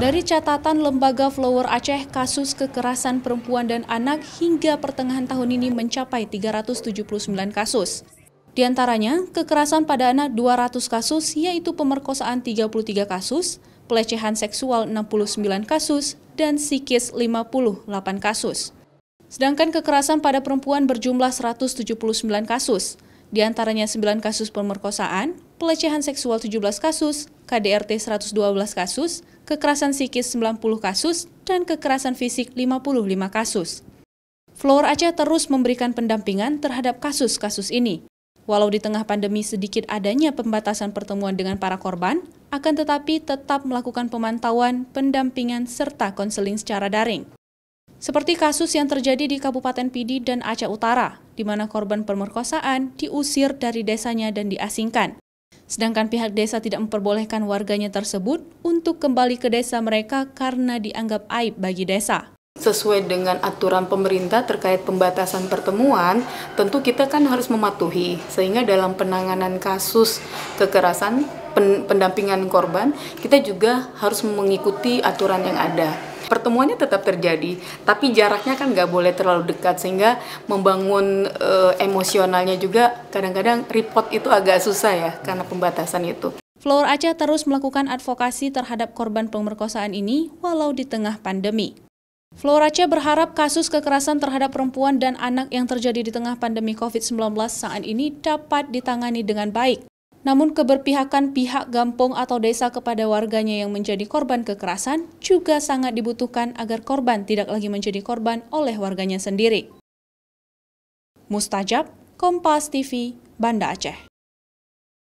Dari catatan Lembaga Flower Aceh, kasus kekerasan perempuan dan anak hingga pertengahan tahun ini mencapai 379 kasus. Di antaranya, kekerasan pada anak 200 kasus, yaitu pemerkosaan 33 kasus, pelecehan seksual 69 kasus, dan psikis 58 kasus. Sedangkan kekerasan pada perempuan berjumlah 179 kasus, di antaranya 9 kasus pemerkosaan, pelecehan seksual 17 kasus, KDRT 112 kasus, kekerasan psikis 90 kasus, dan kekerasan fisik 55 kasus. Floor Aceh terus memberikan pendampingan terhadap kasus-kasus ini. Walau di tengah pandemi sedikit adanya pembatasan pertemuan dengan para korban, akan tetapi tetap melakukan pemantauan, pendampingan, serta konseling secara daring. Seperti kasus yang terjadi di Kabupaten Pidi dan Aceh Utara, di mana korban pemerkosaan diusir dari desanya dan diasingkan. Sedangkan pihak desa tidak memperbolehkan warganya tersebut untuk kembali ke desa mereka karena dianggap aib bagi desa. Sesuai dengan aturan pemerintah terkait pembatasan pertemuan, tentu kita kan harus mematuhi. Sehingga dalam penanganan kasus kekerasan, pendampingan korban, kita juga harus mengikuti aturan yang ada pertemuannya tetap terjadi tapi jaraknya kan nggak boleh terlalu dekat sehingga membangun e, emosionalnya juga kadang-kadang report itu agak susah ya karena pembatasan itu. Flower Aceh terus melakukan advokasi terhadap korban pemerkosaan ini walau di tengah pandemi. Flower Aceh berharap kasus kekerasan terhadap perempuan dan anak yang terjadi di tengah pandemi COVID-19 saat ini dapat ditangani dengan baik namun keberpihakan pihak gampong atau desa kepada warganya yang menjadi korban kekerasan juga sangat dibutuhkan agar korban tidak lagi menjadi korban oleh warganya sendiri. Mustajab, Kompas TV, Banda Aceh.